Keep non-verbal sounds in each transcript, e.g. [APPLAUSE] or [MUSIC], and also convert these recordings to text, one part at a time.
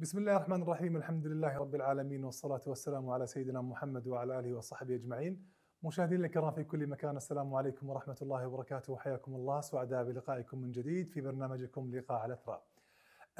بسم الله الرحمن الرحيم الحمد لله رب العالمين والصلاة والسلام على سيدنا محمد وعلى آله وصحبه أجمعين مشاهدينا الكرام في كل مكان السلام عليكم ورحمة الله وبركاته وحياكم الله سعداء بلقائكم من جديد في برنامجكم لقاء على الأثراء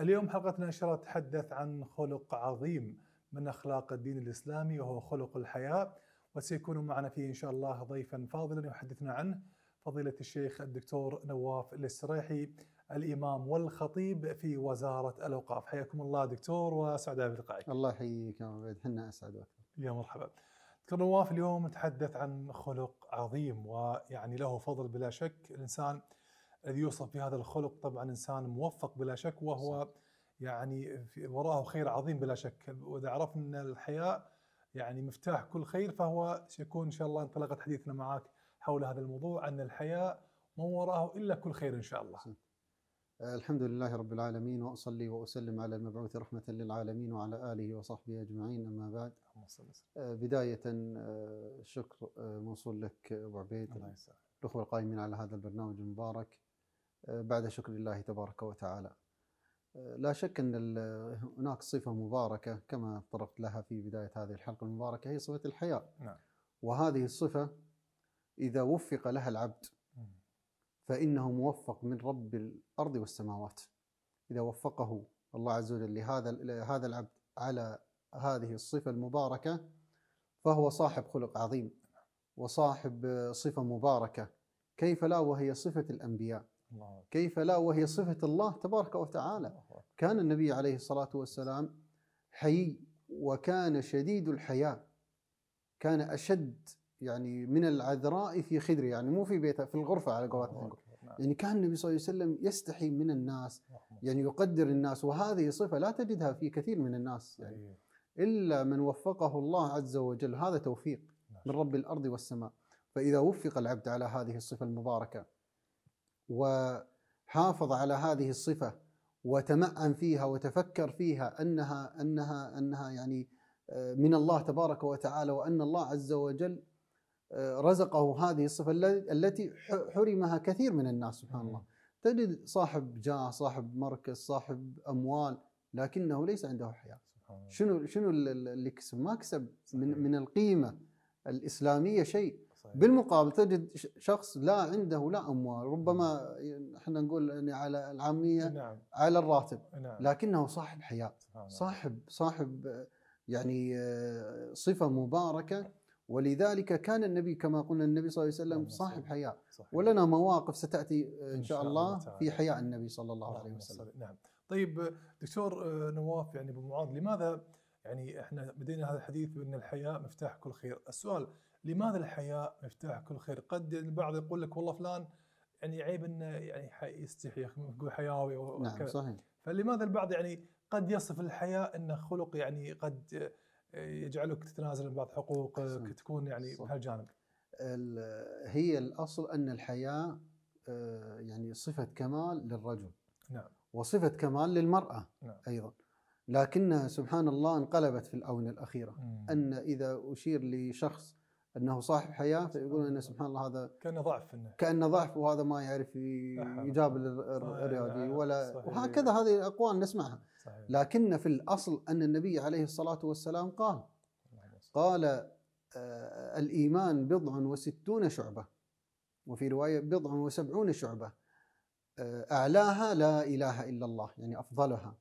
اليوم حلقتنا إن شاء الله تتحدث عن خلق عظيم من أخلاق الدين الإسلامي وهو خلق الحياة وسيكون معنا فيه إن شاء الله ضيفا فاضلا يحدثنا عنه فضيلة الشيخ الدكتور نواف السريحي الامام والخطيب في وزاره الاوقاف حياكم الله دكتور وسعداء بلقائك الله يحييك يا عبيد احنا اسعد واكثر يا مرحبا دكتور نواف اليوم نتحدث عن خلق عظيم ويعني له فضل بلا شك الانسان الذي يوصف بهذا الخلق طبعا انسان موفق بلا شك وهو يعني وراءه خير عظيم بلا شك واذا عرفنا ان الحياء يعني مفتاح كل خير فهو سيكون ان شاء الله انطلاقه حديثنا معك حول هذا الموضوع ان الحياء ما وراءه الا كل خير ان شاء الله. صح. الحمد لله رب العالمين وأصلي وأسلم على المبعوث رحمة للعالمين وعلى آله وصحبه أجمعين أما بعد آه، بداية آه، شكر آه، موصول لك أبو عبيد الأخوة القائمين على هذا البرنامج المبارك بعد شكر الله تبارك وتعالى لا شك أن هناك صفة مباركة كما طرقت لها في بداية هذه الحلقة المباركة هي صفة الحياة نعم. وهذه الصفة إذا وفق لها العبد فإنه موفق من رب الأرض والسماوات إذا وفقه الله عز وجل لهذا هذا العبد على هذه الصفة المباركة فهو صاحب خلق عظيم وصاحب صفة مباركة كيف لا وهي صفة الأنبياء كيف لا وهي صفة الله تبارك وتعالى كان النبي عليه الصلاة والسلام حي وكان شديد الحياة كان أشد يعني من العذراء في خدر يعني مو في بيته في الغرفه على قولتنا نعم، نعم. يعني كان النبي صلى الله عليه وسلم يستحي من الناس نعم. يعني يقدر الناس وهذه صفه لا تجدها في كثير من الناس يعني إيه. الا من وفقه الله عز وجل هذا توفيق من رب الارض والسماء فاذا وفق العبد على هذه الصفه المباركه وحافظ على هذه الصفه وتمأن فيها وتفكر فيها انها انها انها يعني آه، من الله تبارك وتعالى وان الله عز وجل رزقه هذه الصفة التي حرمها كثير من الناس سبحان الله تجد صاحب جاه صاحب مركز صاحب أموال لكنه ليس عنده حياة شنو شنو اللي كسب ما كسب من من القيمة الإسلامية شيء بالمقابل تجد شخص لا عنده لا اموال ربما احنا نقول يعني على العاميه نعم. على الراتب نعم. لكنه صاحب حياه صاحب صاحب يعني آه، صفه مباركه ولذلك كان النبي كما قلنا النبي صلى الله عليه وسلم نعم، صاحب حياء ولنا مواقف ستاتي ان شاء الله في حياء النبي صلى الله عليه وسلم نعم طيب دكتور آه، نواف يعني ابو معاذ لماذا يعني احنا بدينا هذا الحديث بان الحياء مفتاح كل خير السؤال لماذا الحياء مفتاح كل خير قد البعض يقول لك والله فلان يعني عيب انه يعني يستحي يقول حياوي نعم صحيح فلماذا البعض يعني قد يصف الحياء انه خلق يعني قد يجعلك تتنازل عن بعض حقوقك صح. تكون يعني بهالجانب هي الاصل ان الحياه آه، يعني صفه كمال للرجل نعم وصفه كمال للمراه نعم. ايضا لكنها سبحان الله انقلبت في الاونه الاخيره مم. ان اذا اشير لشخص انه صاحب حياه فيقولون انه سبحان الله هذا كانه ضعف انه كانه ضعف وهذا ما يعرف يجاب الرياضي ولا صحيح. وهكذا هذه الاقوال نسمعها صحيح. لكن في الاصل ان النبي عليه الصلاه والسلام قال قال آه الايمان بضع وستون شعبه وفي روايه بضع وسبعون شعبه آه اعلاها لا اله الا الله يعني افضلها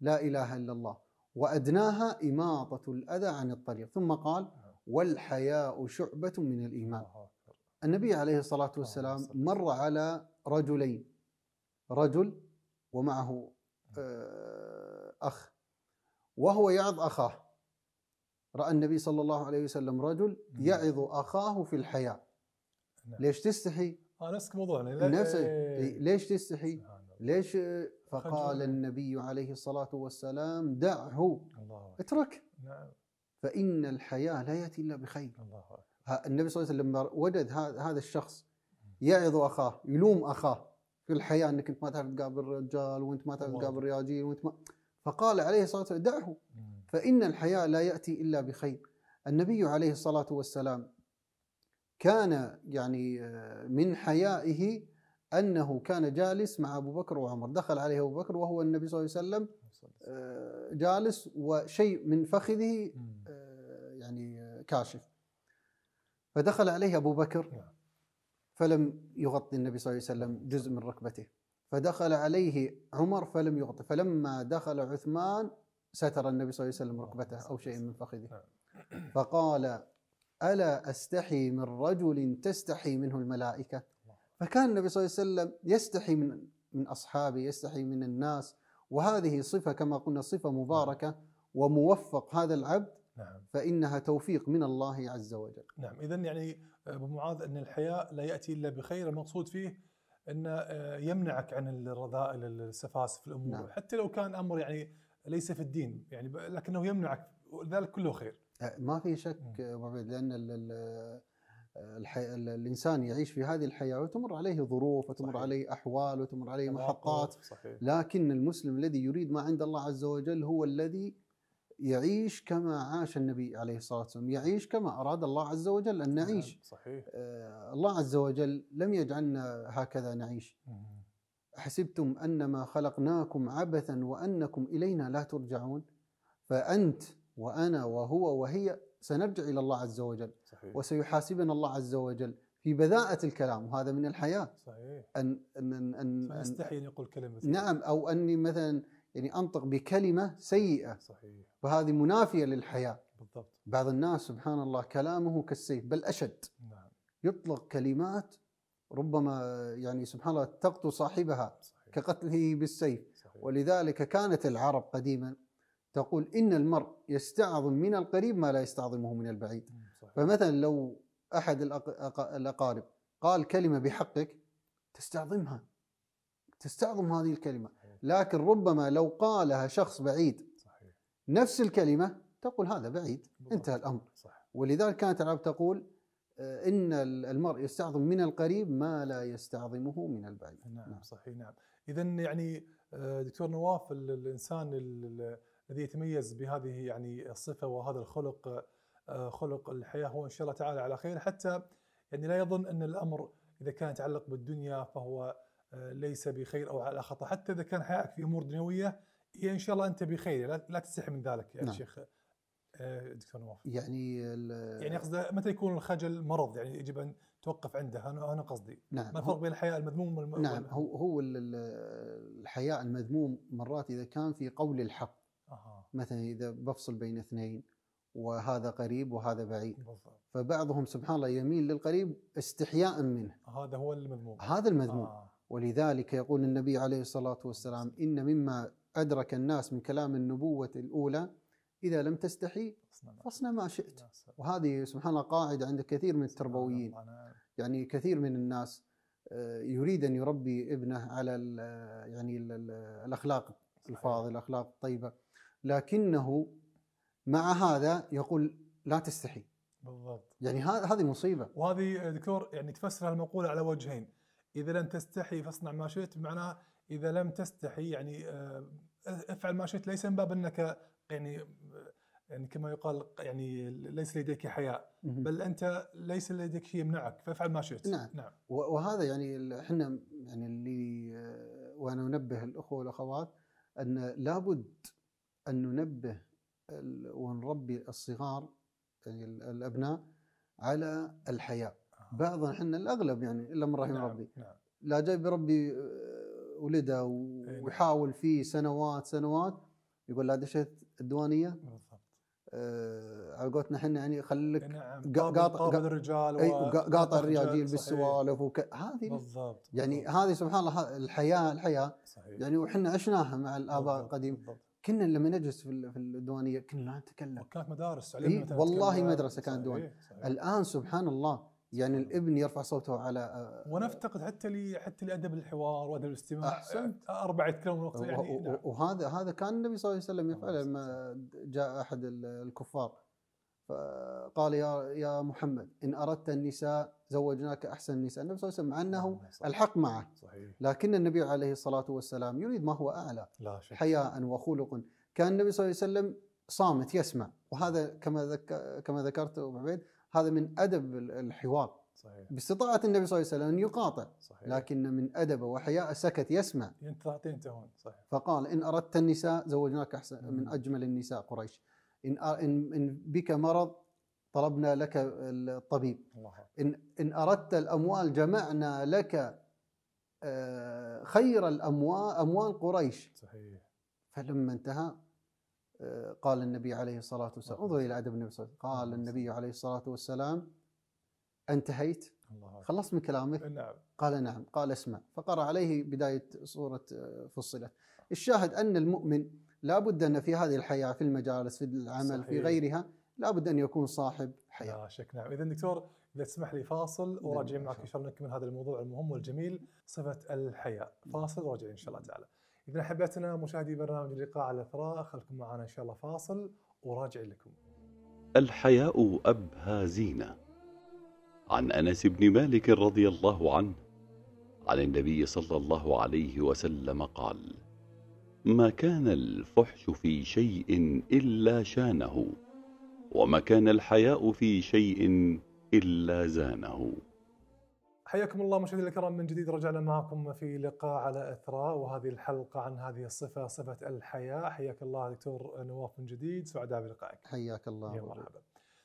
لا اله الا الله وادناها اماطه الاذى عن الطريق ثم قال والحياء شعبة من الإيمان النبي عليه الصلاة والسلام مر على رجلين رجل ومعه آه، أخ وهو يعظ أخاه رأى النبي صلى الله عليه وسلم رجل نعم. يعظ أخاه في الحياء نعم. ليش تستحي نفسك نفس موضوعنا إيه. إيه، ليش تستحي ليش فقال النبي عليه الصلاة والسلام دعه اترك نعم فإن الحياة لا يأتي إلا بخير الله النبي صلى الله عليه وسلم لما وجد هذا الشخص يعظ أخاه يلوم أخاه في الحياة أنك أنت ما تعرف تقابل الرجال وأنت ما تعرف تقابل الرياجيل وأنت ما فقال عليه الصلاة والسلام دعه فإن الحياة لا يأتي إلا بخير النبي عليه الصلاة والسلام كان يعني آه، من حيائه أنه كان جالس مع أبو بكر وعمر دخل عليه أبو بكر وهو النبي صلى الله عليه وسلم آه، جالس وشيء من فخذه يعني كاشف فدخل عليه أبو بكر نعم. فلم يغطي النبي صلى الله عليه وسلم جزء من ركبته فدخل عليه عمر فلم يغطي فلما دخل عثمان ستر النبي صلى الله عليه وسلم ركبته أو شيء من فخذه نعم. فقال ألا أستحي من رجل تستحي منه الملائكة فكان النبي صلى الله عليه وسلم يستحي من من أصحابه يستحي من الناس وهذه صفة كما قلنا صفة مباركة نعم. وموفق هذا العبد نعم فإنها توفيق من الله عز وجل نعم إذا يعني آه، أبو معاذ أن الحياء لا يأتي إلا بخير المقصود فيه أنه آه، يمنعك عن الرذائل السفاسف الأمور نعم. حتى لو كان أمر يعني ليس في الدين يعني لكنه يمنعك ذلك كله خير أه، ما في شك ابو عبيد لان الحي... الانسان يعيش في هذه الحياه وتمر عليه ظروف وتمر صحيح. عليه احوال وتمر عليه محطات صحيح. لكن المسلم الذي يريد ما عند الله عز وجل هو الذي يعيش كما عاش النبي عليه الصلاه والسلام، يعيش كما اراد الله عز وجل ان نعيش. نعم، صحيح. آه، الله عز وجل لم يجعلنا هكذا نعيش. حسبتم انما خلقناكم عبثا وانكم الينا لا ترجعون فانت وانا وهو وهي سنرجع الى الله عز وجل صحيح. وسيحاسبنا الله عز وجل في بذاءة الكلام وهذا من الحياة صحيح أن أن أن, أن أن يقول كلمة نعم أو أني مثلا يعني انطق بكلمه سيئه صحيح وهذه منافيه للحياه بالضبط بعض الناس سبحان الله كلامه كالسيف بل اشد نعم يطلق كلمات ربما يعني سبحان الله تقتل صاحبها صحيح. كقتله بالسيف صحيح. ولذلك كانت العرب قديما تقول ان المرء يستعظم من القريب ما لا يستعظمه من البعيد صحيح. فمثلا لو احد الاقارب قال كلمه بحقك تستعظمها تستعظم هذه الكلمه لكن ربما لو قالها شخص بعيد صحيح. نفس الكلمة تقول هذا بعيد بالضبط. انتهى الأمر صح. ولذلك كانت العرب تقول آه، إن المرء يستعظم من القريب ما لا يستعظمه من البعيد نعم, نعم. صحيح نعم إذا يعني آه، دكتور نواف الإنسان الذي يتميز بهذه يعني الصفة وهذا الخلق آه، خلق الحياة هو إن شاء الله تعالى على خير حتى يعني لا يظن أن الأمر إذا كان يتعلق بالدنيا فهو آه، ليس بخير او على خطا حتى اذا كان حياءك في امور دنيويه هي ان شاء الله انت بخير لا تستحي من ذلك يا نعم. شيخ آه، دكتور نواف يعني يعني اقصد متى يكون الخجل مرض يعني يجب ان توقف عنده انا انا قصدي نعم ما الفرق بين الحياء المذموم والم... نعم هو هو الحياء المذموم مرات اذا كان في قول الحق أه. مثلا اذا بفصل بين اثنين وهذا قريب وهذا بعيد بالضبط. فبعضهم سبحان الله يميل للقريب استحياء منه هذا هو المذموم هذا المذموم آه. ولذلك يقول النبي عليه الصلاة والسلام إن مما أدرك الناس من كلام النبوة الأولى إذا لم تستحي فاصنع ما شئت نعم، وهذه سبحان الله قاعدة عند كثير من التربويين يعني كثير من الناس آه، يريد أن يربي ابنه على آه، يعني الأخلاق الفاضلة الأخلاق الطيبة لكنه مع هذا يقول لا تستحي بالضبط يعني هذه مصيبة وهذه دكتور يعني تفسر المقولة على وجهين اذا لم تستحي فاصنع ما شئت بمعنى اذا لم تستحي يعني آه، افعل ما شئت ليس من باب انك يعني يعني كما يقال يعني ليس لديك حياء بل انت ليس لديك شيء يمنعك فافعل ما شئت نعم, نعم. وهذا يعني احنا يعني اللي آه، وانا انبه الاخوه والاخوات ان لابد ان ننبه ونربي الصغار يعني الابناء على الحياء بعضنا احنا الاغلب يعني الا من رحم نعم ربي نعم لا جاي بربي آه، ولده إيه، نعم. ويحاول فيه سنوات سنوات يقول لا دشيت الديوانيه بالضبط آه على قولتنا احنا يعني خليك قاطع الرجال قاطع الرجال بالسوالف وك... هذه بالضبط يعني بالضبط هذه سبحان الله الحياه الحياه صحيح يعني وحنا عشناها مع الاباء القديم كنا لما نجلس في الديوانيه كنا لا نتكلم كانت مدارس إيه والله مدرسه كانت ديوانيه الان سبحان الله يعني الابن يرفع صوته على آه، ونفتقد حتى لي حتى لادب الحوار وادب الاستماع احسنت اربعه يتكلمون وقت يعني وهذا هذا كان النبي صلى الله عليه وسلم يفعله لما جاء احد الكفار فقال يا يا محمد ان اردت النساء زوجناك احسن النساء، النبي صلى الله عليه وسلم مع انه الحق معه صحيح. لكن النبي عليه الصلاه والسلام يريد ما هو اعلى لا حياء وخلق كان النبي صلى الله عليه وسلم صامت يسمع وهذا كما كما ذكرت ابو عبيد هذا من ادب الحوار صحيح باستطاعه النبي صلى الله عليه وسلم ان يقاطع صحيح. لكن من ادبه وحياء سكت يسمع ينتهون صحيح فقال ان اردت النساء زوجناك احسن من اجمل النساء قريش ان ان بك مرض طلبنا لك الطبيب الله. ان ان اردت الاموال جمعنا لك آه، خير الاموال اموال قريش صحيح فلما انتهى قال النبي عليه الصلاة والسلام انظر إلى أدب النبي صلى الله عليه وسلم قال النبي عليه الصلاة والسلام انتهيت خلصت من كلامك نعم. قال نعم قال اسمع فقرأ عليه بداية سورة آه، فصلت الشاهد أن المؤمن لا بد أن في هذه الحياة في المجالس في العمل صحيح. في غيرها لا بد أن يكون صاحب حياة لا شك نعم إذا دكتور إذا تسمح لي فاصل وراجع معك إن شاء الله نكمل هذا الموضوع المهم والجميل صفة الحياة فاصل وراجعين إن شاء الله تعالى إذا حبيتنا مشاهدي برنامج اللقاء على الثراء خلكم معنا إن شاء الله فاصل وراجع لكم الحياء أبهى زينة عن أنس بن مالك رضي الله عنه عن النبي صلى الله عليه وسلم قال ما كان الفحش في شيء إلا شانه وما كان الحياء في شيء إلا زانه حياكم الله مشاهدينا الكرام من جديد رجعنا معكم في لقاء على اثراء وهذه الحلقه عن هذه الصفه صفه الحياه حياك الله دكتور نواف من جديد سعداء بلقائك حياك الله يا مرحبا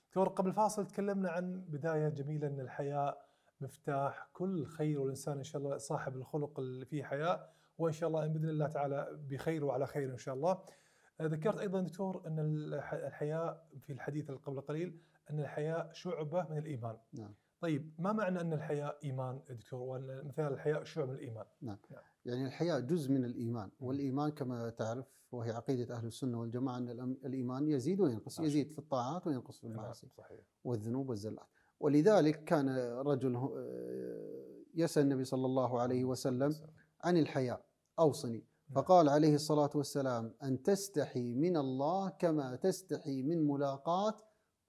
دكتور قبل الفاصل تكلمنا عن بدايه جميله ان الحياه مفتاح كل خير والانسان ان شاء الله صاحب الخلق اللي فيه حياه وان شاء الله باذن الله تعالى بخير وعلى خير ان شاء الله آه، ذكرت ايضا دكتور ان الحياه في الحديث قبل قليل ان الحياه شعبه من الايمان نعم. طيب ما معنى ان الحياء ايمان دكتور وان مثلا الحياء شعب الايمان؟ نعم. نعم. يعني الحياء جزء من الايمان، والايمان كما تعرف وهي عقيده اهل السنه والجماعه ان الايمان يزيد وينقص، عشان. يزيد في الطاعات وينقص في نعم، المعاصي. نعم. صحيح. والذنوب والزلات، ولذلك كان رجل يسال النبي صلى الله عليه وسلم عن الحياء اوصني نعم. فقال عليه الصلاه والسلام ان تستحي من الله كما تستحي من ملاقاه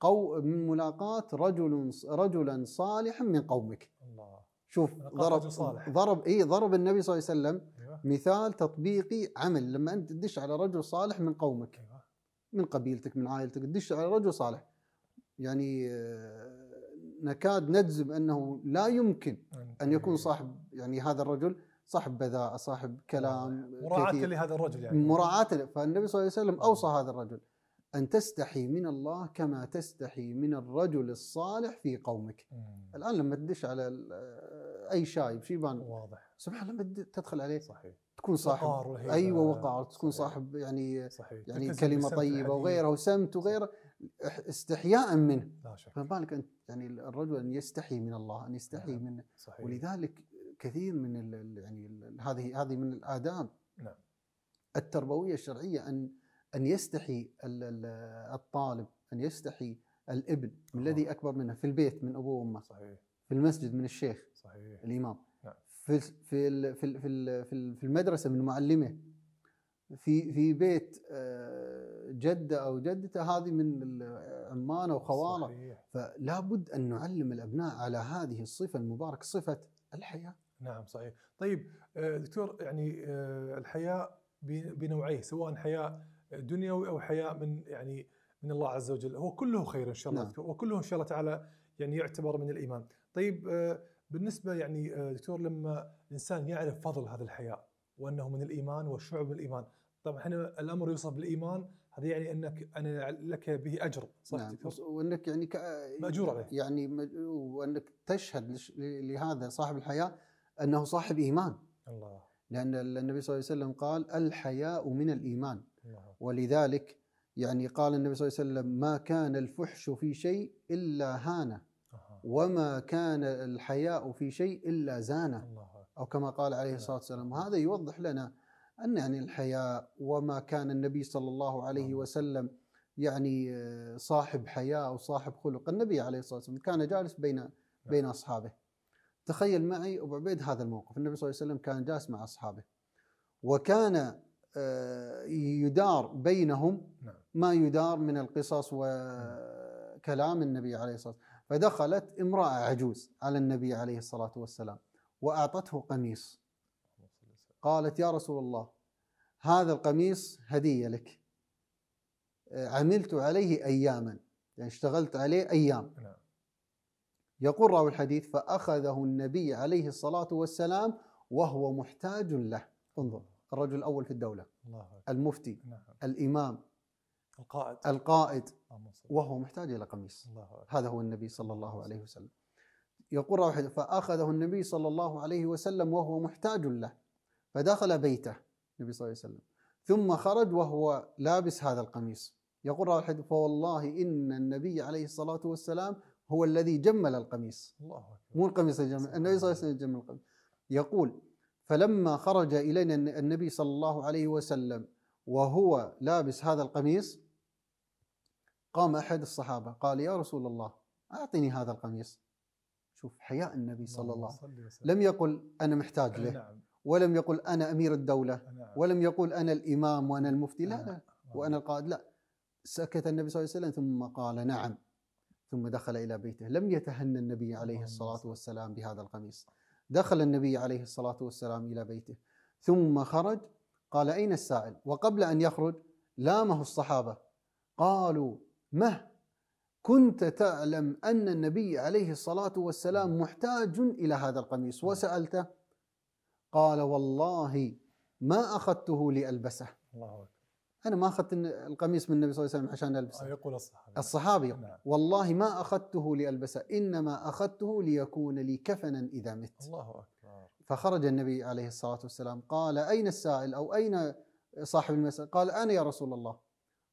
قو من ملاقاة رجل رجلا صالحا من قومك الله شوف ضرب صالح. ضرب اي ضرب النبي صلى الله عليه وسلم أيوة. مثال تطبيقي عمل لما انت تدش على رجل صالح من قومك أيوة. من قبيلتك من عائلتك تدش على رجل صالح يعني آه، نكاد نجزم انه لا يمكن ان يكون صاحب يعني هذا الرجل صاحب بذاء صاحب كلام مراعاة لهذا الرجل يعني مراعاة فالنبي صلى الله عليه وسلم اوصى هذا الرجل أن تستحي من الله كما تستحي من الرجل الصالح في قومك مم. الآن لما تدش على أي شايب شيبان واضح سبحان الله لما تدخل عليه صحيح تكون صاحب وقار ايوه وقار تكون صحيح. صاحب يعني صحيح. يعني كلمه طيبه وغيرها وسمت وغيره استحياء منه لا شك فما بالك انت يعني الرجل ان يستحي من الله ان يستحي نعم. منه صحيح. ولذلك كثير من الـ يعني الـ هذه هذه من الاداب نعم التربويه الشرعيه ان أن يستحي الطالب أن يستحي الابن من الذي أكبر منه في البيت من أبوه وأمه صحيح في المسجد من الشيخ صحيح الإمام نعم. في في في في في المدرسة من معلمه في في بيت آه، جدة أو جدته هذه من عمانه وخواله صحيح. فلا بد أن نعلم الأبناء على هذه الصفة المباركة صفة الحياة نعم صحيح طيب آه، دكتور يعني آه، الحياة بنوعيه سواء حياة دنيوي او حياء من يعني من الله عز وجل هو كله خير ان شاء الله نعم. وكله ان شاء الله تعالى يعني يعتبر من الايمان طيب آه، بالنسبه يعني آه، دكتور لما الانسان يعرف فضل هذا الحياء وانه من الايمان والشعب من الايمان طبعا احنا الامر يوصف بالايمان هذا يعني انك انا لك به اجر صح نعم. وانك يعني ماجور عليه يعني وانك تشهد لهذا صاحب الحياء انه صاحب ايمان الله لان النبي صلى الله عليه وسلم قال الحياء من الايمان نعم. ولذلك يعني قال النبي صلى الله عليه وسلم ما كان الفحش في شيء إلا هانة وما كان الحياء في شيء إلا زانة أو كما قال عليه الصلاة نعم. والسلام وهذا يوضح لنا أن يعني الحياء وما كان النبي صلى الله عليه نعم. وسلم يعني صاحب حياء أو صاحب خلق النبي عليه الصلاة والسلام كان جالس بين بين أصحابه تخيل معي أبو عبيد هذا الموقف النبي صلى الله عليه وسلم كان جالس مع أصحابه وكان آه، يدار بينهم نعم. ما يدار من القصص وكلام النبي عليه الصلاة والسلام فدخلت امرأة عجوز على النبي عليه الصلاة والسلام وأعطته قميص قالت يا رسول الله هذا القميص هدية لك آه، عملت عليه أياما يعني اشتغلت عليه أيام نعم. يقول راوي الحديث فأخذه النبي عليه الصلاة والسلام وهو محتاج له انظر الرجل الأول في الدولة الله المفتي نعم. الإمام القائد القائد وهو محتاج إلى قميص الله هذا هو النبي صلى الله عليه وسلم يقول روح فأخذه النبي صلى الله عليه وسلم وهو محتاج له فدخل بيته النبي صلى الله عليه وسلم ثم خرج وهو لابس هذا القميص يقول روح فوالله إن النبي عليه الصلاة والسلام هو الذي جمل القميص الله مو القميص الجمل النبي صلى الله عليه وسلم جمل القميص يقول فلما خرج إلينا النبي صلى الله عليه وسلم وهو لابس هذا القميص قام أحد الصحابة قال يا رسول الله أعطني هذا القميص شوف حياء النبي صلى الله عليه وسلم لم يقل أنا محتاج له نعم. ولم يقل أنا أمير الدولة نعم. ولم يقل أنا الإمام وأنا المفتي لا نعم. لا وأنا القائد لا سكت النبي صلى الله عليه وسلم ثم قال نعم ثم دخل إلى بيته لم يتهنى النبي عليه الصلاة والسلام بهذا القميص دخل النبي عليه الصلاة والسلام إلى بيته ثم خرج قال أين السائل وقبل أن يخرج لامه الصحابة قالوا مه كنت تعلم أن النبي عليه الصلاة والسلام محتاج إلى هذا القميص وسألته قال والله ما أخذته لألبسه الله أكبر انا ما اخذت القميص من النبي صلى الله عليه وسلم عشان البسه آه، يقول الصحابي الصحابي نعم. والله ما اخذته لالبسه انما اخذته ليكون لي كفنا اذا مت الله اكبر فخرج النبي عليه الصلاه والسلام قال اين السائل او اين صاحب المسألة قال انا يا رسول الله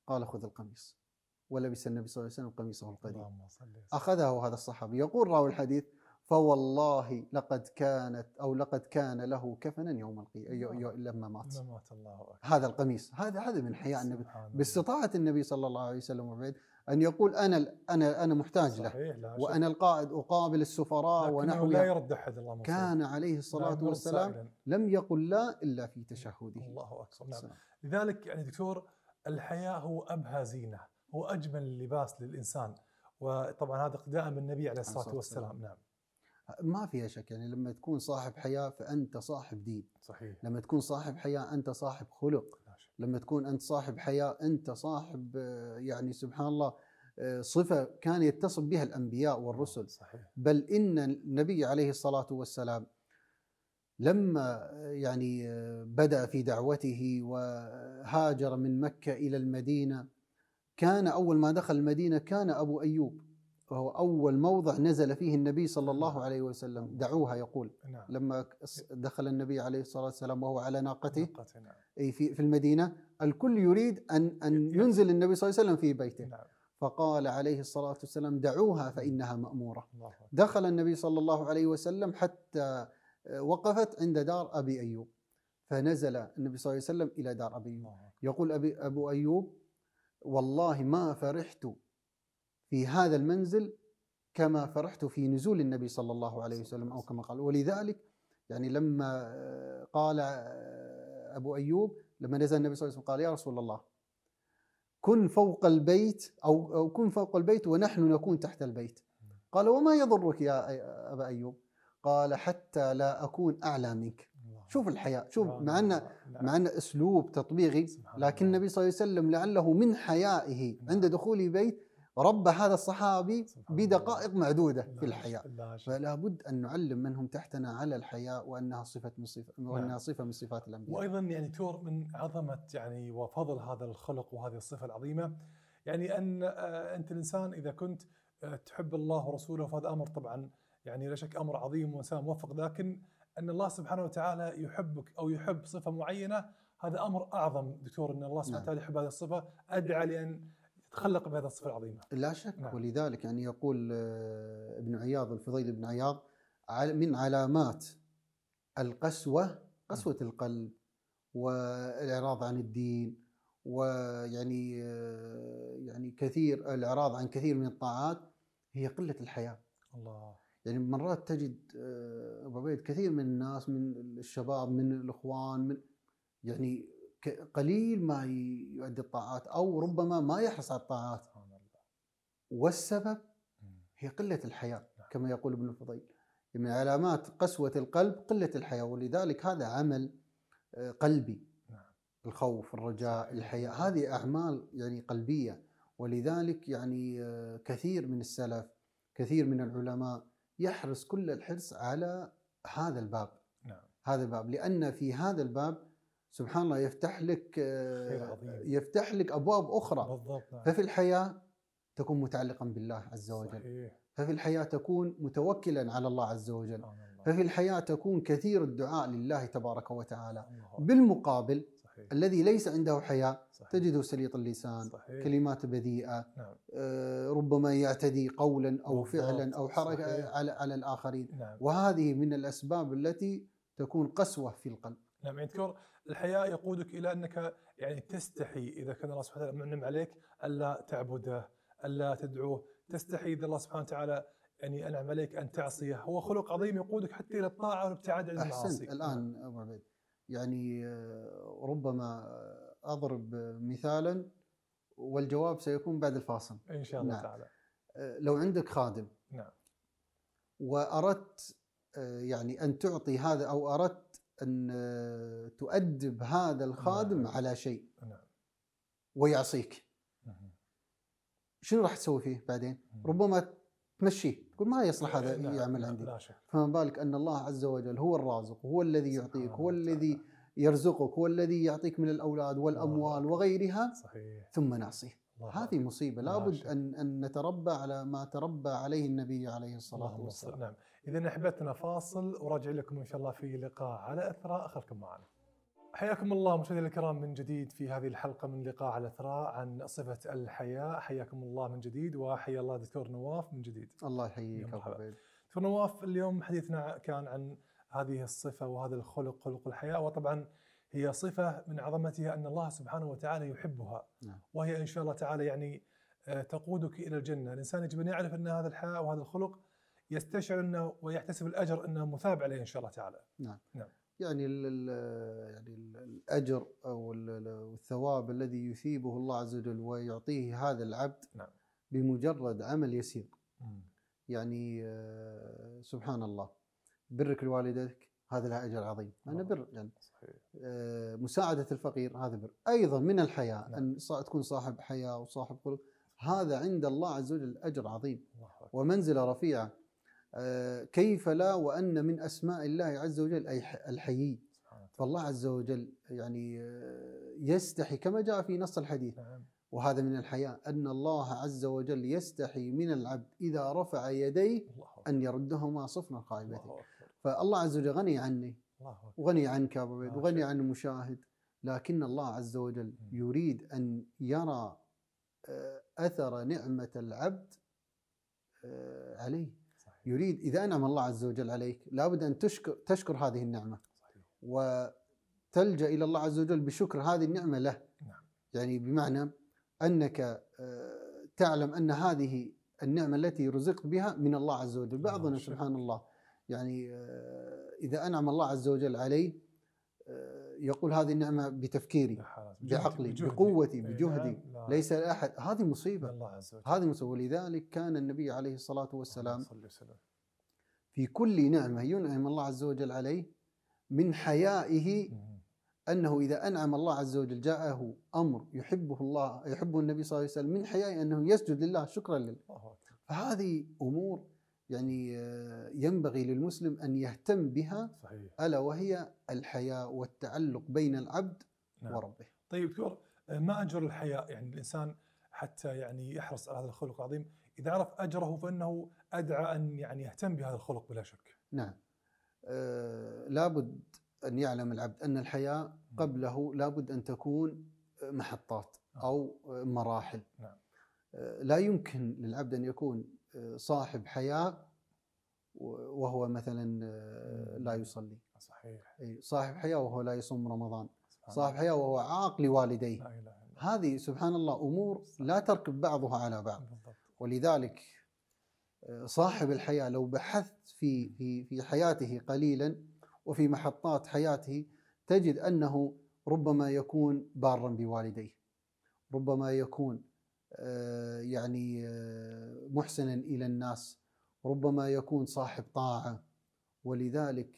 قال خذ القميص ولبس النبي صلى الله عليه وسلم قميصه القديم اخذه هذا الصحابي يقول راوي الحديث فوالله لقد كانت او لقد كان له كفنا يوم القيامه نعم. لما مات لما مات الله اكبر هذا القميص هذا هذا من حياء نعم، النبي باستطاعه النبي صلى الله عليه وسلم ان يقول انا انا انا محتاج له وانا القائد اقابل السفراء ونحو لا يرد احد الله كان عليه الصلاه والسلام لم يقل لا الا في تشهده الله اكبر نعم. لذلك يعني دكتور الحياء هو ابهى زينه هو اجمل لباس للانسان وطبعا هذا دائما النبي عليه الصلاه والسلام نعم ما فيها شك يعني لما تكون صاحب حياه فانت صاحب دين صحيح لما تكون صاحب حياه انت صاحب خلق لما تكون انت صاحب حياه انت صاحب آه، يعني سبحان الله آه، صفه كان يتصف بها الانبياء والرسل صحيح. بل ان النبي عليه الصلاه والسلام لما آه، يعني بدا في دعوته وهاجر من مكه الى المدينه كان اول ما دخل المدينه كان ابو ايوب فهو أول موضع نزل فيه النبي صلى الله نعم. عليه وسلم دعوها يقول نعم. لما إيه. دخل النبي عليه الصلاة والسلام وهو على ناقته نعم. أي في, في المدينة الكل يريد أن, أن ينزل النبي صلى الله عليه وسلم في بيته نعم. فقال عليه الصلاة والسلام دعوها فإنها مأمورة دخل النبي صلى الله عليه وسلم حتى آه، وقفت عند دار أبي أيوب فنزل النبي صلى الله عليه وسلم إلى دار أبي أيوب يقول أبي أبو أيوب والله ما فرحت في هذا المنزل كما فرحت في نزول النبي صلى الله عليه وسلم او كما قال ولذلك يعني لما آه، قال آه، ابو ايوب لما نزل النبي صلى الله عليه وسلم قال يا رسول الله كن فوق البيت او او كن فوق البيت ونحن نكون تحت البيت قال وما يضرك يا آه، ابا ايوب قال حتى لا اكون اعلى منك شوف الحياء شوف مع ان مع ان اسلوب تطبيقي لكن النبي صلى الله عليه وسلم لعله من حيائه عند نعم. دخول بيت رب هذا الصحابي بدقائق معدودة في الحياة فلا بد أن نعلم منهم تحتنا على الحياة وأنها صفة من صفة نعم. وأنها صفة من صفات الأنبياء وأيضا يعني دكتور من عظمة يعني وفضل هذا الخلق وهذه الصفة العظيمة يعني أن آه، أنت الإنسان إذا كنت آه، تحب الله ورسوله فهذا أمر طبعا يعني لا شك أمر عظيم وإنسان موفق لكن أن الله سبحانه وتعالى يحبك أو يحب صفة معينة هذا أمر أعظم دكتور أن الله سبحانه نعم. وتعالى يحب هذه الصفة أدعى لأن تخلق بهذه الصفه العظيمه. لا شك نعم. ولذلك يعني يقول آه، ابن عياض الفضيل بن عياض من علامات القسوه نعم. قسوه القلب والاعراض عن الدين ويعني آه، يعني كثير الاعراض عن كثير من الطاعات هي قله الحياه. الله يعني مرات تجد آه، ابو عبيد كثير من الناس من الشباب من الاخوان من يعني قليل ما يؤدي الطاعات او ربما ما يحرص على الطاعات والسبب هي قله الحياه نعم. كما يقول ابن الفضيل من يعني علامات قسوه القلب قله الحياه ولذلك هذا عمل آه، قلبي نعم. الخوف الرجاء الحياء هذه اعمال يعني قلبيه ولذلك يعني آه، كثير من السلف كثير من العلماء يحرص كل الحرص على هذا الباب نعم. هذا الباب لان في هذا الباب سبحان الله يفتح لك آه، يفتح لك ابواب اخرى بالضبط نعم. ففي الحياه تكون متعلقا بالله عز وجل صحيح. ففي الحياه تكون متوكلا على الله عز وجل الله. ففي الحياه تكون كثير الدعاء لله تبارك وتعالى الله. بالمقابل صحيح. الذي ليس عنده حياء تجده سليط اللسان صحيح. كلمات بذيئه نعم. آه ربما يعتدي قولا او بالضبط. فعلا او حركه صحيح. على على الاخرين نعم. وهذه من الاسباب التي تكون قسوه في القلب نعم يعني الحياء يقودك الى انك يعني تستحي اذا كان الله سبحانه وتعالى منعم عليك الا تعبده الا تدعوه تستحي اذا الله سبحانه وتعالى يعني انعم عليك ان تعصيه هو خلق عظيم يقودك حتى الى الطاعه والابتعاد عن المعاصي الان نعم. ابو عبيد يعني آه، ربما اضرب مثالا والجواب سيكون بعد الفاصل ان شاء الله نعم. تعالى آه، لو عندك خادم نعم واردت آه، يعني ان تعطي هذا او اردت ان تؤدب هذا الخادم نعم. على شيء نعم. ويعصيك شنو راح تسوي فيه بعدين؟ ربما تمشيه تقول ما يصلح هذا يعمل عندي لا شك. فما بالك ان الله عز وجل هو الرازق هو الذي يعطيك هو الذي يرزقك هو الذي يعطيك من الاولاد والاموال وغيرها صحيح. ثم نعصيه هذه مصيبة لابد أن أن نتربى على ما تربى عليه النبي عليه الصلاة والسلام نعم اذا احبتنا فاصل وراجع لكم ان شاء الله في لقاء على اثراء خلكم معنا حياكم الله مشاهدينا الكرام من جديد في هذه الحلقه من لقاء على اثراء عن صفه الحياه، حياكم الله من جديد وحيا الله دكتور نواف من جديد. الله يحييك دكتور نواف اليوم حديثنا كان عن هذه الصفه وهذا الخلق خلق الحياه وطبعا هي صفه من عظمتها ان الله سبحانه وتعالى يحبها نعم. وهي ان شاء الله تعالى يعني آه، تقودك الى الجنه، الانسان يجب ان يعرف ان هذا الحياه وهذا الخلق يستشعر انه ويحتسب الاجر انه مثاب عليه ان شاء الله تعالى. نعم. نعم. يعني الـ يعني الـ الاجر او الثواب الذي يثيبه الله عز وجل ويعطيه هذا العبد نعم. بمجرد عمل يسير. مم. يعني آه، سبحان الله برك لوالدتك هذا لها اجر عظيم، انا بر يعني صحيح. آه، مساعده الفقير هذا بر، ايضا من الحياه نعم. ان تكون صاحب حياه وصاحب خلق هذا عند الله عز وجل اجر عظيم الله ومنزله رفيعه كيف لا وأن من أسماء الله عز وجل أي الحيي فالله عز وجل يعني آه، يستحي كما جاء في نص الحديث نعم. وهذا من الحياء أن الله عز وجل يستحي من العبد إذا رفع يديه أن يردهما صفنا قائمته فالله عز وجل غني عني وغني عنك أبو وغني عن المشاهد لكن الله عز وجل يريد أن يرى آه، أثر نعمة العبد آه، عليه يريد إذا أنعم الله عز وجل عليك لابد أن تشكر, تشكر هذه النعمة وتلجأ إلى الله عز وجل بشكر هذه النعمة له نعم. يعني بمعنى أنك آه، تعلم أن هذه النعمة التي رزقت بها من الله عز وجل نعم، بعضنا سبحان الله يعني آه، إذا أنعم الله عز وجل علي آه، يقول هذه النعمة بتفكيري نعم. بعقلي بقوتي إيه، بجهدي لا. ليس لأحد هذه مصيبة الله عز وجل. هذه مصيبة ولذلك كان النبي عليه الصلاة والسلام في كل نعمة ينعم الله عز وجل عليه من حيائه أنه إذا أنعم الله عز وجل جاءه أمر يحبه الله يحبه النبي صلى الله عليه وسلم من حيائه أنه يسجد لله شكرا لله فهذه أمور يعني آه، ينبغي للمسلم أن يهتم بها صحيح. ألا وهي الحياء والتعلق بين العبد نعم. وربه طيب دكتور آه، ما اجر الحياء يعني الانسان حتى يعني يحرص على هذا الخلق العظيم اذا عرف اجره فانه ادعى ان يعني يهتم بهذا الخلق بلا شك. نعم. أه لابد ان يعلم العبد ان الحياه قبله لابد ان تكون محطات نعم. او مراحل. نعم. أه لا يمكن للعبد ان يكون آه، صاحب حياه وهو مثلا آه، لا يصلي. صحيح. إيه، صاحب حياه وهو لا يصوم رمضان. صاحب حياة وهو عاق لوالديه لا إله إلا هذه سبحان الله أمور لا تركب بعضها على بعض ولذلك آه، صاحب الحياة لو بحثت في في في حياته قليلا وفي محطات حياته تجد أنه ربما يكون بارا بوالديه ربما يكون آه، يعني آه، محسنا إلى الناس ربما يكون صاحب طاعة ولذلك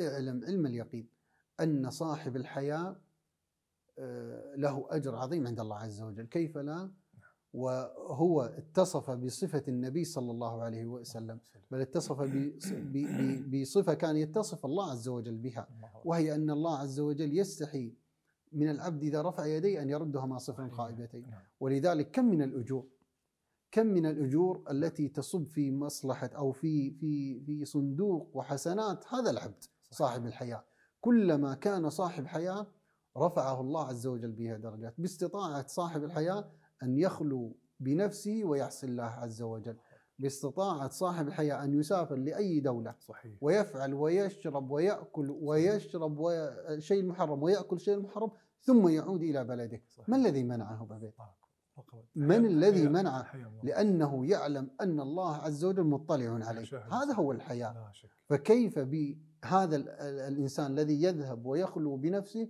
اعلم علم اليقين أن صاحب الحياة آه، له أجر عظيم عند الله عز وجل كيف لا نعم. وهو اتصف بصفة النبي صلى الله عليه نعم. وسلم بل اتصف نعم. بصفة كان يتصف الله عز وجل بها وهي أن الله عز وجل يستحي من العبد إذا رفع يديه أن يردهما صفر خائبتين ولذلك كم من الأجور كم من الأجور التي تصب في مصلحة أو في, في, في صندوق وحسنات هذا العبد صاحب الحياة كلما كان صاحب حياة رفعه الله عز وجل بها درجات باستطاعة صاحب الحياة أن يخلو بنفسه ويعصي الله عز وجل باستطاعة صاحب الحياة أن يسافر لأي دولة صحيح. ويفعل ويشرب ويأكل ويشرب شيء محرم ويأكل شيء محرم ثم يعود إلى بلده صحيح. ما الذي منعه بابي؟ من الذي منعه؟ لأنه يعلم أن الله عز وجل مطلع عليه هذا هو الحياة فكيف هذا الانسان الذي يذهب ويخلو بنفسه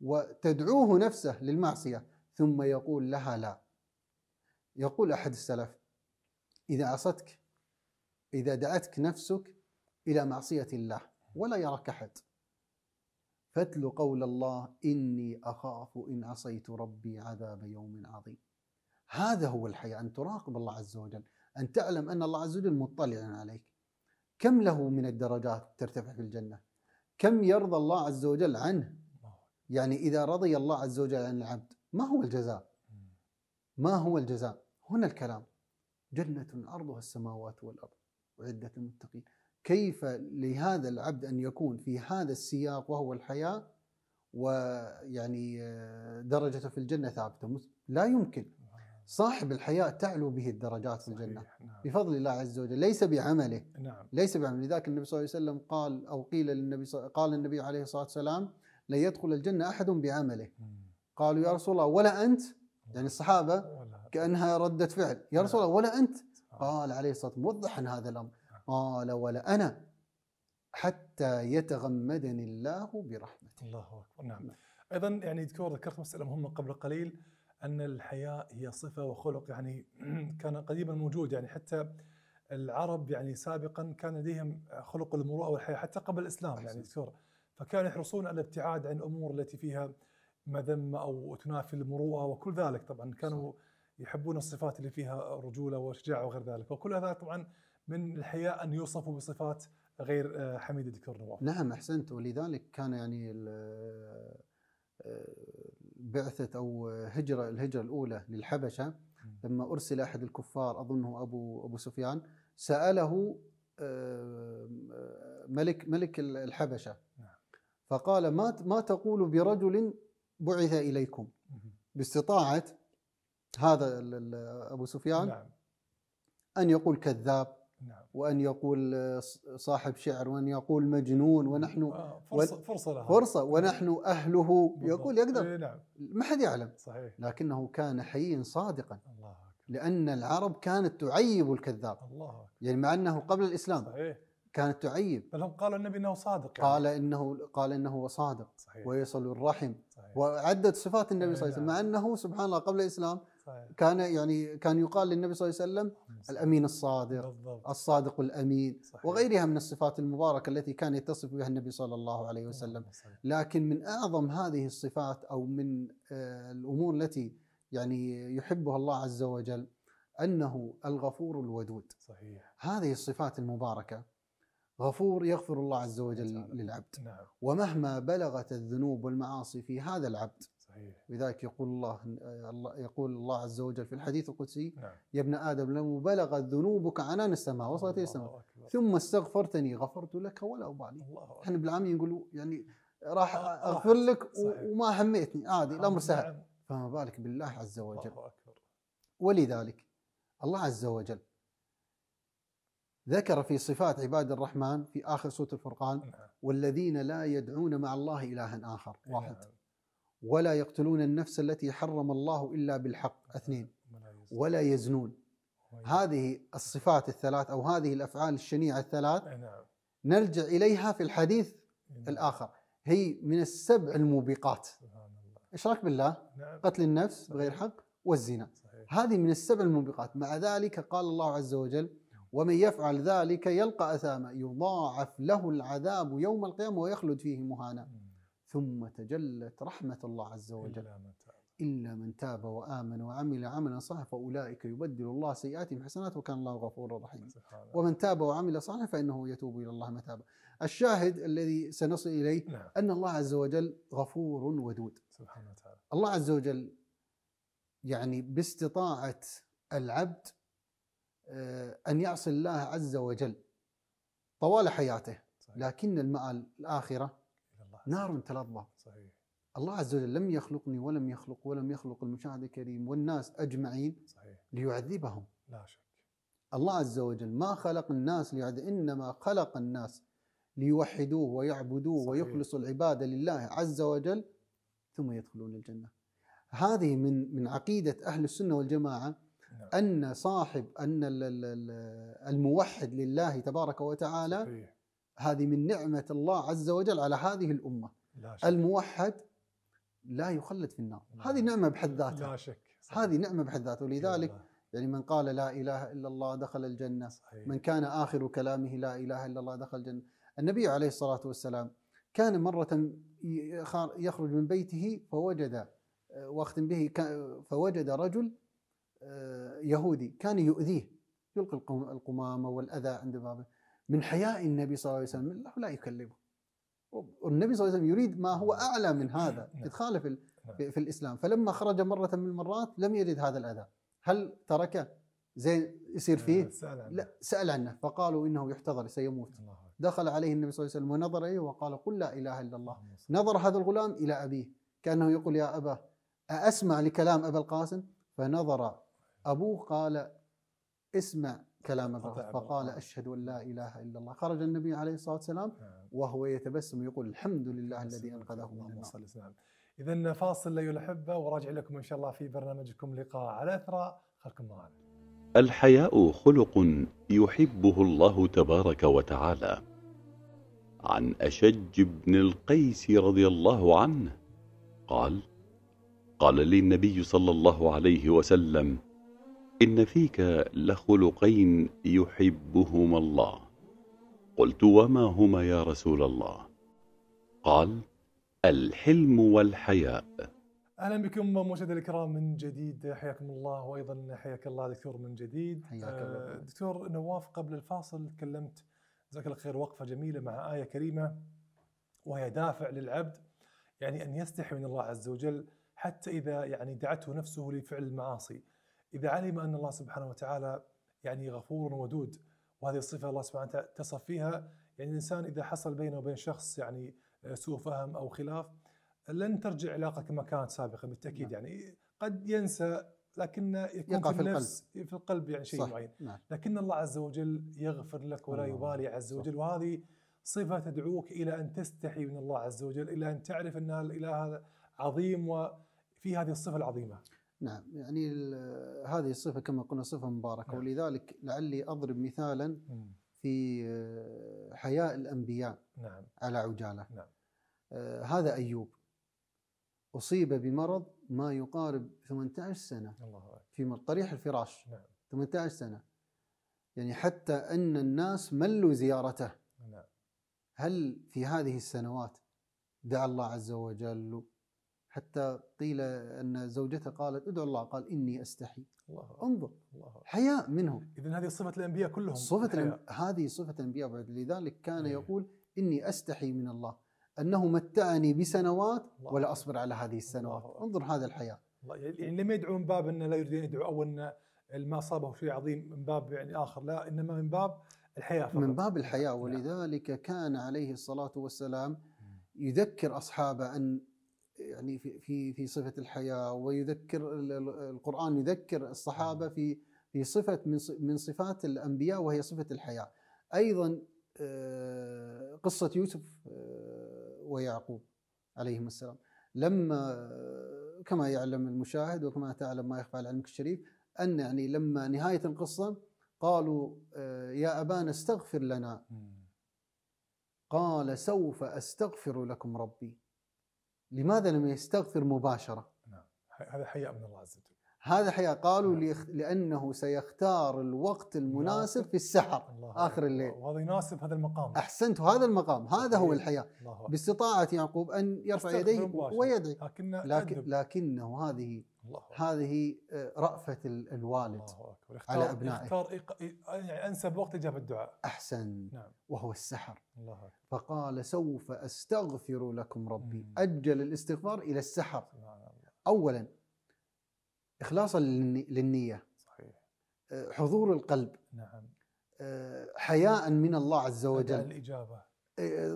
وتدعوه نفسه للمعصيه ثم يقول لها لا يقول احد السلف اذا عصتك اذا دعتك نفسك الى معصيه الله ولا يراك احد فاتل قول الله اني اخاف ان عصيت ربي عذاب يوم عظيم هذا هو الحياه ان تراقب الله عز وجل ان تعلم ان الله عز وجل مطلع عليك كم له من الدرجات ترتفع في الجنة كم يرضى الله عز وجل عنه يعني إذا رضي الله عز وجل عن العبد ما هو الجزاء ما هو الجزاء هنا الكلام جنة عرضها السماوات والأرض وعدة المتقين كيف لهذا العبد أن يكون في هذا السياق وهو الحياة ويعني آه، درجته في الجنة ثابتة لا يمكن صاحب الحياء تعلو به الدرجات في الجنة نعم. بفضل الله عز وجل ليس بعمله نعم. ليس بعمله لذلك النبي صلى الله عليه وسلم قال أو قيل للنبي قال النبي عليه الصلاة والسلام لن يدخل الجنة أحد بعمله قالوا يا رسول الله ولا أنت يعني الصحابة كأنها ردة فعل يا رسول الله ولا أنت آه. قال عليه الصلاة والسلام موضحا هذا الأمر آه. قال ولا أنا حتى يتغمدني الله برحمته الله أكبر نعم أيضا يعني دكتور ذكرت مسألة مهمة قبل قليل ان الحياء هي صفه وخلق يعني [CLEARS THROAT] كان قديما موجود يعني حتى العرب يعني سابقا كان لديهم خلق المروءه والحياء حتى قبل الاسلام أحسن. يعني دكتور فكانوا يحرصون على الابتعاد عن الامور التي فيها مذمه او تنافي المروءه وكل ذلك طبعا كانوا يحبون الصفات اللي فيها رجوله وشجاعه وغير ذلك وكل هذا طبعا من الحياء ان يوصفوا بصفات غير آه، حميده دكتور نواف. نعم احسنت ولذلك كان يعني بعثة أو هجرة الهجرة الأولى للحبشة لما أرسل أحد الكفار أظنه أبو أبو سفيان سأله ملك ملك الحبشة نعم. فقال ما ما تقول برجل بعث إليكم باستطاعة هذا أبو سفيان نعم. أن يقول كذاب نعم. وأن يقول آه، صاحب شعر وأن يقول مجنون ونحن آه، فرصة, فرصة لها. فرصة نعم. ونحن أهله يقول يقدر إيه، نعم. ما حد يعلم صحيح. لكنه كان حيا صادقا الله لأن العرب كانت تعيب الكذاب الله يعني مع أنه قبل الإسلام صحيح. كانت تعيب بل قالوا النبي انه صادق يعني. قال انه قال انه هو صادق صحيح. ويصل الرحم صحيح. وعدد صفات النبي صحيح. صلى الله عليه وسلم إيه، مع انه سبحان الله قبل الاسلام صحيح. كان يعني كان يقال للنبي صلى الله عليه وسلم الامين الصادق بالضبط. الصادق الامين صحيح. وغيرها من الصفات المباركه التي كان يتصف بها النبي صلى الله عليه وسلم صحيح. لكن من اعظم هذه الصفات او من آه، الامور التي يعني يحبها الله عز وجل انه الغفور الودود صحيح. هذه الصفات المباركه غفور يغفر الله عز وجل للعبد نعم. ومهما بلغت الذنوب والمعاصي في هذا العبد صحيح. لذلك يقول الله يقول الله عز وجل في الحديث القدسي نعم. يا ابن ادم لو بلغت ذنوبك عنان السماء وصلت الى السماء ثم استغفرتني غفرت لك ولا ابالي احنا بالعاميه نقول يعني راح آه، آه، اغفر لك صحيح. وما هميتني عادي آه، الامر سهل نعم. فما بالك بالله عز وجل الله أكبر. ولذلك الله عز وجل ذكر في صفات عباد الرحمن في آخر سورة الفرقان نعم. والذين لا يدعون مع الله إلها آخر إيه، واحد نعم. ولا يقتلون النفس التي حرم الله إلا بالحق نعم. اثنين ولا يزنون هذه الصفات الثلاث أو هذه الأفعال الشنيعة الثلاث إيه، نعم. نرجع إليها في الحديث إيه، نعم. الآخر هي من السبع الموبقات إشراك بالله قتل النفس بغير حق والزنا هذه من السبع الموبقات مع ذلك قال الله عز وجل ومن يفعل ذلك يلقى أثاما يضاعف له العذاب يوم القيامة ويخلد فيه مهانا ثم تجلت رحمة الله عز وجل إلا من تاب, إلا من تاب وآمن وعمل عملا صالحا فأولئك يبدل الله سيئاتهم حسنات وكان الله غفورا رحيما ومن تاب وعمل صالحا فإنه يتوب إلى الله متابا الشاهد الذي سنصل إليه نعم. أن الله عز وجل غفور ودود سبحانه وتعالى الله عز وجل يعني باستطاعة العبد آه، أن يعصي الله عز وجل طوال حياته صحيح. لكن المآل الآخرة نار تلظى الله عز وجل لم يخلقني ولم يخلق ولم يخلق المشاهد الكريم والناس أجمعين صحيح. ليعذبهم لا شك الله عز وجل ما خلق الناس ليعذب إنما خلق الناس ليوحدوه ويعبدوه صحيح. ويخلصوا العبادة لله عز وجل ثم يدخلون الجنة هذه من من عقيدة أهل السنة والجماعة نعم. ان صاحب ان الموحد لله تبارك وتعالى هذه من نعمه الله عز وجل على هذه الامه الموحد لا يخلد في النار هذه نعمه بحد ذاتها لا شك هذه نعمه بحد ذاتها ولذلك يعني من قال لا اله الا الله دخل الجنه من كان اخر كلامه لا اله الا الله دخل الجنه النبي عليه الصلاه والسلام كان مره يخرج من بيته فوجد آه، واختم به فوجد رجل آه، يهودي كان يؤذيه يلقي القمامة والأذى عند بابه من حياء النبي صلى الله عليه وسلم الله لا يكلمه والنبي صلى الله عليه وسلم يريد ما هو أعلى من هذا [LAUGHS] إدخاله نعم. في, في الإسلام فلما خرج مرة من المرات لم يجد هذا الأذى هل تركه زين يصير آه، فيه سأل عنه. لا سأل عنه فقالوا إنه يحتضر سيموت دخل عليه النبي صلى الله عليه وسلم ونظر إليه وقال قل لا إله إلا الله نظر هذا الغلام إلى أبيه كأنه يقول يا أباه أسمع لكلام أبا القاسم فنظر أبوه قال اسمع كلام الرب فقال أشهد أن لا إله إلا الله خرج النبي عليه الصلاة والسلام وهو يتبسم يقول الحمد لله الذي أنقذه من النار إذا فاصل لا يحبه وراجع لكم إن شاء الله في برنامجكم لقاء على أثراء خلكم معنا الحياء خلق يحبه الله تبارك وتعالى عن أشج بن القيس رضي الله عنه قال قال لي النبي صلى الله عليه وسلم إن فيك لخلقين يحبهما الله قلت وما هما يا رسول الله قال الحلم والحياء اهلا بكم مشاهدينا الكرام من جديد حياكم الله وايضا حياك الله دكتور من جديد الله. آه، دكتور نواف قبل الفاصل تكلمت جزاك الله خير وقفه جميله مع ايه كريمه وهي دافع للعبد يعني ان يستحي من الله عز وجل حتى اذا يعني دعته نفسه لفعل المعاصي إذا علم أن الله سبحانه وتعالى يعني غفور ودود وهذه الصفة الله سبحانه وتعالى تصف فيها يعني الإنسان إذا حصل بينه وبين شخص يعني سوء فهم أو خلاف لن ترجع علاقة كما كانت سابقا بالتأكيد نعم. يعني قد ينسى لكن يكون يقع في, النفس القلب في القلب يعني شيء معين نعم. لكن الله عز وجل يغفر لك ولا يبالي عز وجل صح. وهذه صفة تدعوك إلى أن تستحي من الله عز وجل إلى أن تعرف أن الإله عظيم وفي هذه الصفة العظيمة نعم يعني هذه الصفة كما قلنا صفة مباركة نعم. ولذلك لعلي أضرب مثالا في آه، حياء الأنبياء نعم. على عجالة نعم. آه، هذا أيوب أصيب بمرض ما يقارب 18 سنة الله في طريح الفراش نعم. 18 سنة يعني حتى أن الناس ملوا زيارته نعم. هل في هذه السنوات دعا الله عز وجل حتى قيل أن زوجته قالت ادعو الله قال إني أستحي الله انظر الله حياء منه إذا هذه صفة الأنبياء كلهم صفة هذه صفة الأنبياء لذلك كان مم. إيه. يقول إني أستحي من الله أنه متعني بسنوات ولا أصبر على هذه السنوات الله انظر هذا الحياء الله يعني, يعني لم يدعو من باب أنه لا يريد أن يدعو أو أن ما أصابه شيء عظيم من باب يعني آخر لا إنما من باب الحياة فقط. من باب الحياة ولذلك كان عليه الصلاة والسلام يذكر أصحابه أن يعني في في في صفه الحياه ويذكر القران يذكر الصحابه نعم. في في صفه من من صفات الانبياء وهي صفه الحياه. ايضا آه، قصه يوسف آه، ويعقوب عليهم السلام لما كما يعلم المشاهد وكما تعلم ما يخفى على علمك الشريف ان يعني لما نهايه القصه قالوا آه، يا ابانا استغفر لنا نعم. قال سوف استغفر لكم ربي لماذا لم يستغفر مباشره؟ نعم هذا حياء من الله عز وجل هذا حياء قالوا نعم. لانه سيختار الوقت المناسب في السحر الله اخر الليل وهذا يناسب هذا المقام احسنت هذا المقام هذا هو الحياء باستطاعه يعقوب ان يرفع يديه ويدعي لكن لكنه هذه الله هذه آه، رأفة الوالد الله على أبنائه اختار يعني أنسب وقت إجابة الدعاء أحسن نعم. وهو السحر الله أكبر. فقال سوف أستغفر لكم ربي مم. أجل الاستغفار إلى السحر الله. أولا إخلاصا للنية صحيح. آه، حضور القلب نعم آه، حياء من الله عز وجل الإجابة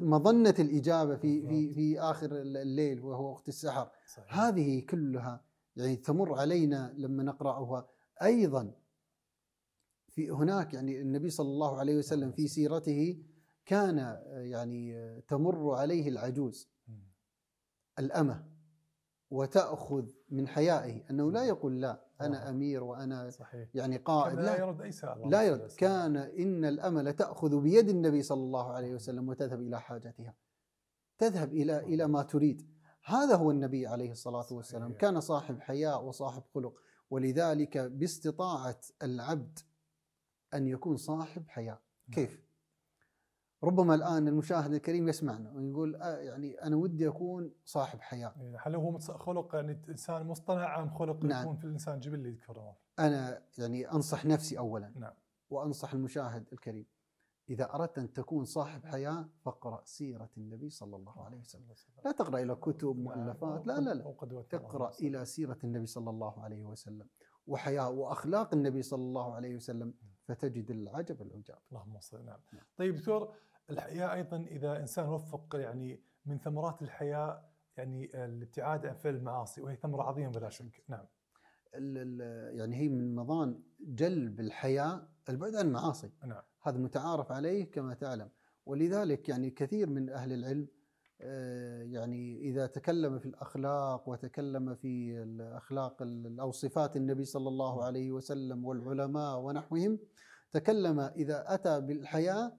مظنة الإجابة في في في آخر الليل وهو وقت السحر صحيح. هذه كلها يعني تمر علينا لما نقرأها أيضا في هناك يعني النبي صلى الله عليه وسلم في سيرته كان آه، يعني آه، تمر عليه العجوز الأمة وتأخذ من حيائه أنه لا يقول لا أنا أمير وأنا صحيح. يعني قائد لا, يرد أي سؤال لا يرد كان إن الأمة لتأخذ بيد النبي صلى الله عليه وسلم وتذهب إلى حاجتها تذهب إلى إلى ما تريد هذا هو النبي عليه الصلاة والسلام كان صاحب حياء وصاحب خلق ولذلك باستطاعة العبد أن يكون صاحب حياء نعم. كيف؟ ربما الآن المشاهد الكريم يسمعنا ويقول آه، يعني أنا ودي أكون صاحب حياء إيه، هل هو خلق يعني إنسان مصطنع أم خلق نعم. يكون في الإنسان اللي ذكر أنا يعني أنصح نفسي أولا نعم. وأنصح المشاهد الكريم إذا أردت أن تكون صاحب حياة فاقرأ سيرة النبي صلى الله عليه وسلم لا تقرأ إلى كتب مؤلفات لا لا لا تقرأ إلى سيرة النبي صلى الله عليه وسلم وحياة وأخلاق النبي صلى الله عليه وسلم فتجد العجب العجاب اللهم صل نعم طيب دكتور الحياة أيضا إذا إنسان وفق يعني من ثمرات الحياة يعني الابتعاد عن فعل المعاصي وهي ثمرة عظيمة بلا نعم. شك نعم يعني هي من مضان جلب الحياة البعد عن المعاصي نعم هذا متعارف عليه كما تعلم ولذلك يعني كثير من أهل العلم آه، يعني إذا تكلم في الأخلاق وتكلم في الأخلاق أو صفات النبي صلى الله عليه وسلم والعلماء ونحوهم تكلم إذا أتى بالحياة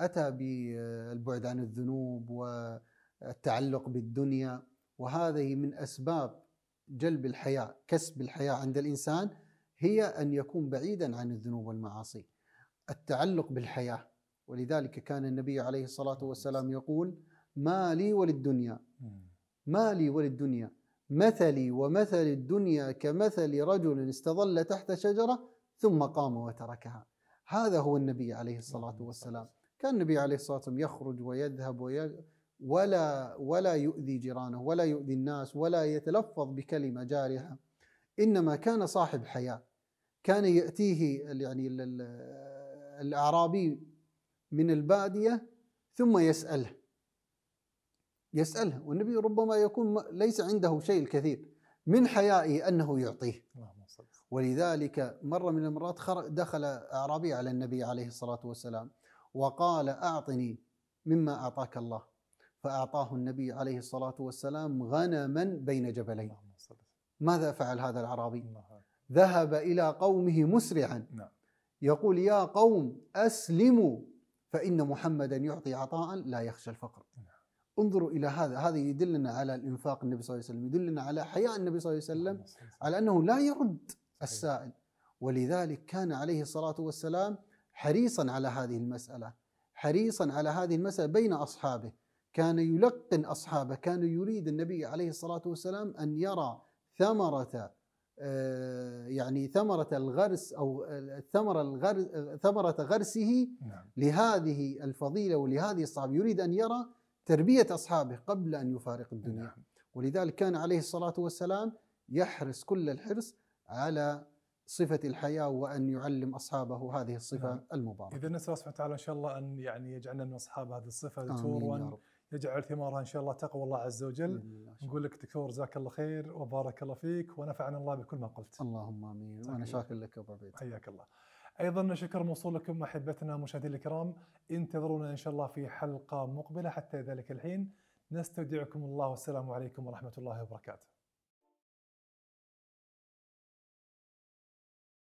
أتى بالبعد عن الذنوب والتعلق بالدنيا وهذه من أسباب جلب الحياة كسب الحياة عند الإنسان هي أن يكون بعيدا عن الذنوب والمعاصي التعلق بالحياه ولذلك كان النبي عليه الصلاه والسلام يقول ما لي وللدنيا ما لي وللدنيا مثلي ومثل الدنيا كمثل رجل استظل تحت شجره ثم قام وتركها هذا هو النبي عليه الصلاه والسلام كان النبي عليه الصلاه والسلام يخرج ويذهب وي... ولا ولا يؤذي جيرانه ولا يؤذي الناس ولا يتلفظ بكلمه جارحه انما كان صاحب حياه كان ياتيه يعني الأعرابي من البادية ثم يسأله يسأله والنبي ربما يكون ليس عنده شيء الكثير من حيائه أنه يعطيه ولذلك مرة من المرات دخل أعرابي على النبي عليه الصلاة والسلام وقال أعطني مما أعطاك الله فأعطاه النبي عليه الصلاة والسلام غنما بين جبلين ماذا فعل هذا الأعرابي ذهب إلى قومه مسرعا نعم. يقول يا قوم أسلموا فإن محمدا يعطي عطاء لا يخشى الفقر نعم. انظروا إلى هذا هذا يدلنا على الإنفاق النبي صلى الله عليه وسلم يدلنا على حياء النبي صلى الله عليه وسلم نعم، على أنه لا يرد السائل ولذلك كان عليه الصلاة والسلام حريصا على هذه المسألة حريصا على هذه المسألة بين أصحابه كان يلقن أصحابه كان يريد النبي عليه الصلاة والسلام أن يرى ثمرة آه، يعني ثمرة الغرس أو ثمرة الغرس ثمرة غرسه نعم. لهذه الفضيلة ولهذه الصحابة يريد أن يرى تربية أصحابه قبل أن يفارق الدنيا نعم. ولذلك كان عليه الصلاة والسلام يحرص كل الحرص على صفة الحياة وأن يعلم أصحابه هذه الصفة نعم. المباركة إذا نسأل الله سبحانه وتعالى إن شاء الله أن يعني يجعلنا من أصحاب هذه الصفة آمين يا رب. يجعل ثمارها ان شاء الله تقوى الله عز وجل نقول لك دكتور جزاك الله خير وبارك الله فيك ونفعنا الله بكل ما قلت اللهم امين وانا شاكر لك ابو عبيد حياك الله ايضا شكر موصول لكم احبتنا مشاهدينا الكرام انتظرونا ان شاء الله في حلقه مقبله حتى ذلك الحين نستودعكم الله والسلام عليكم ورحمه الله وبركاته